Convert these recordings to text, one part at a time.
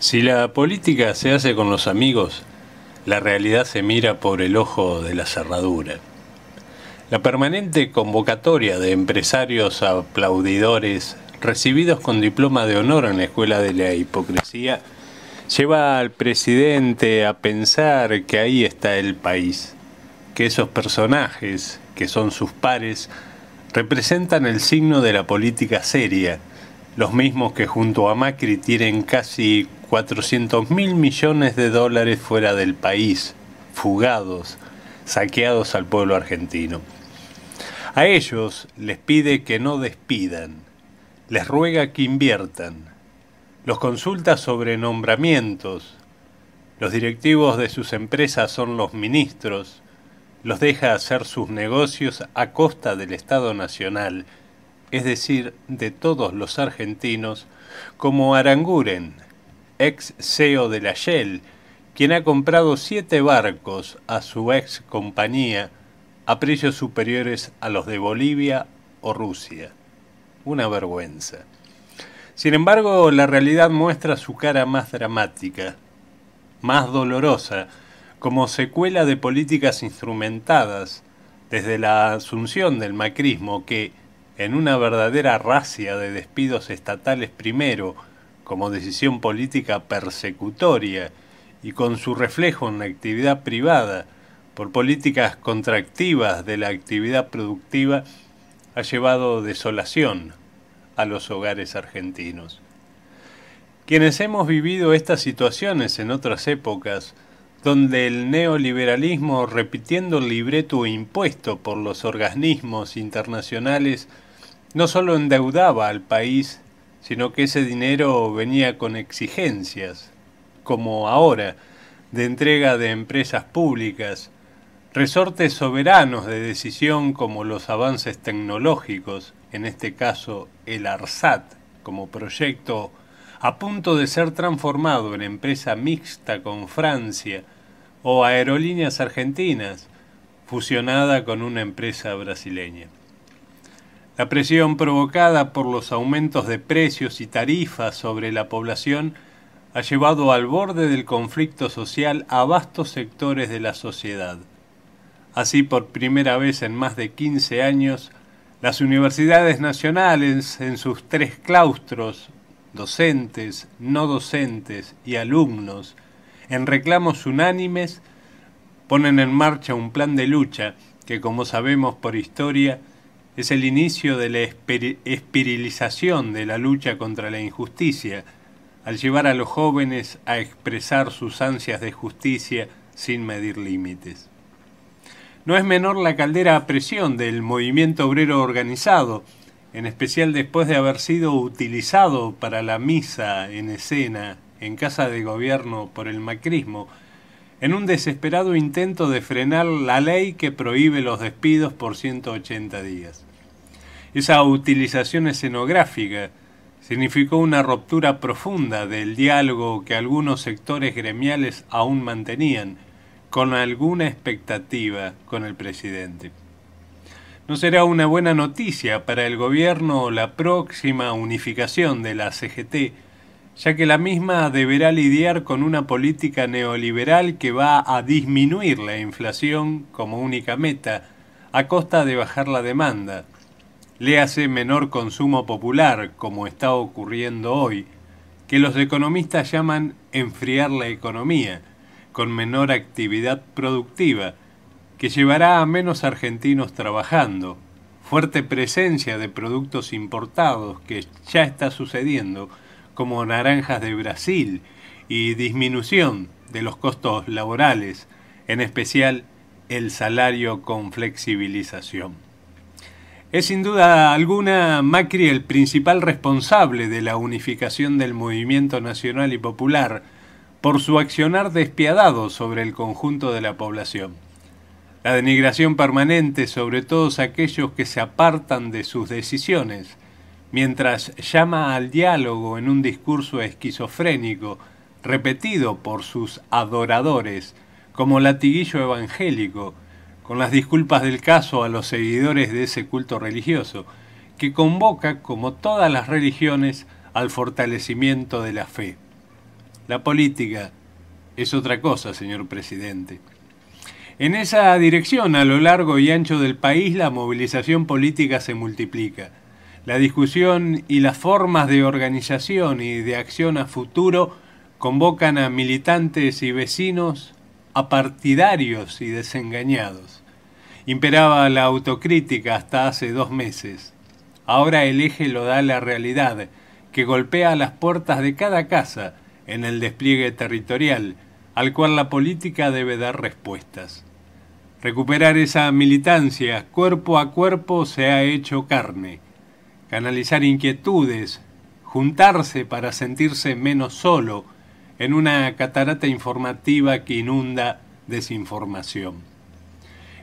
Si la política se hace con los amigos, la realidad se mira por el ojo de la cerradura. La permanente convocatoria de empresarios aplaudidores recibidos con diploma de honor en la Escuela de la Hipocresía lleva al presidente a pensar que ahí está el país, que esos personajes, que son sus pares, representan el signo de la política seria, los mismos que junto a Macri tienen casi 400 mil millones de dólares fuera del país, fugados, saqueados al pueblo argentino. A ellos les pide que no despidan, les ruega que inviertan, los consulta sobre nombramientos, los directivos de sus empresas son los ministros, los deja hacer sus negocios a costa del Estado Nacional, es decir, de todos los argentinos, como Aranguren, ex CEO de la Shell, quien ha comprado siete barcos a su ex compañía a precios superiores a los de Bolivia o Rusia. Una vergüenza. Sin embargo, la realidad muestra su cara más dramática, más dolorosa, como secuela de políticas instrumentadas desde la asunción del macrismo que, en una verdadera racia de despidos estatales primero, como decisión política persecutoria y con su reflejo en la actividad privada por políticas contractivas de la actividad productiva ha llevado desolación a los hogares argentinos. Quienes hemos vivido estas situaciones en otras épocas, donde el neoliberalismo, repitiendo el libreto impuesto por los organismos internacionales, no solo endeudaba al país, sino que ese dinero venía con exigencias, como ahora, de entrega de empresas públicas, resortes soberanos de decisión como los avances tecnológicos, en este caso el ARSAT, como proyecto a punto de ser transformado en empresa mixta con Francia, o Aerolíneas Argentinas, fusionada con una empresa brasileña. La presión provocada por los aumentos de precios y tarifas sobre la población ha llevado al borde del conflicto social a vastos sectores de la sociedad. Así, por primera vez en más de 15 años, las universidades nacionales, en sus tres claustros, docentes, no docentes y alumnos, en reclamos unánimes, ponen en marcha un plan de lucha que, como sabemos por historia, es el inicio de la espirilización de la lucha contra la injusticia, al llevar a los jóvenes a expresar sus ansias de justicia sin medir límites. No es menor la caldera a presión del movimiento obrero organizado, en especial después de haber sido utilizado para la misa en escena en casa de gobierno por el macrismo, en un desesperado intento de frenar la ley que prohíbe los despidos por 180 días. Esa utilización escenográfica significó una ruptura profunda del diálogo que algunos sectores gremiales aún mantenían, con alguna expectativa con el presidente. No será una buena noticia para el gobierno la próxima unificación de la CGT, ya que la misma deberá lidiar con una política neoliberal que va a disminuir la inflación como única meta, a costa de bajar la demanda. Le hace menor consumo popular, como está ocurriendo hoy, que los economistas llaman enfriar la economía, con menor actividad productiva, que llevará a menos argentinos trabajando, fuerte presencia de productos importados que ya está sucediendo, como naranjas de Brasil y disminución de los costos laborales, en especial el salario con flexibilización. Es sin duda alguna Macri el principal responsable de la unificación del movimiento nacional y popular por su accionar despiadado sobre el conjunto de la población. La denigración permanente sobre todos aquellos que se apartan de sus decisiones, mientras llama al diálogo en un discurso esquizofrénico, repetido por sus adoradores, como latiguillo evangélico, con las disculpas del caso a los seguidores de ese culto religioso, que convoca, como todas las religiones, al fortalecimiento de la fe. La política es otra cosa, señor presidente. En esa dirección, a lo largo y ancho del país, la movilización política se multiplica la discusión y las formas de organización y de acción a futuro convocan a militantes y vecinos, a partidarios y desengañados. Imperaba la autocrítica hasta hace dos meses. Ahora el eje lo da la realidad, que golpea las puertas de cada casa en el despliegue territorial, al cual la política debe dar respuestas. Recuperar esa militancia cuerpo a cuerpo se ha hecho carne canalizar inquietudes, juntarse para sentirse menos solo en una catarata informativa que inunda desinformación.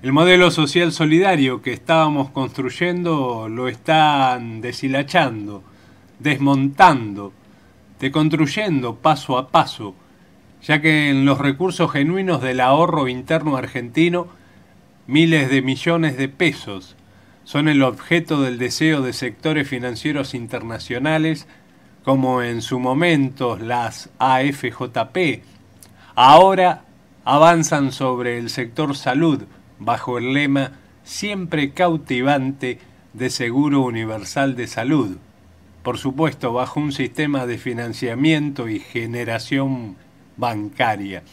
El modelo social solidario que estábamos construyendo lo están deshilachando, desmontando, deconstruyendo paso a paso, ya que en los recursos genuinos del ahorro interno argentino, miles de millones de pesos son el objeto del deseo de sectores financieros internacionales como en su momento las AFJP, ahora avanzan sobre el sector salud bajo el lema siempre cautivante de Seguro Universal de Salud, por supuesto bajo un sistema de financiamiento y generación bancaria.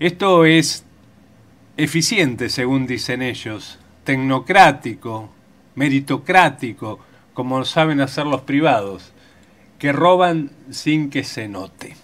Esto es eficiente, según dicen ellos, tecnocrático, meritocrático, como saben hacer los privados, que roban sin que se note.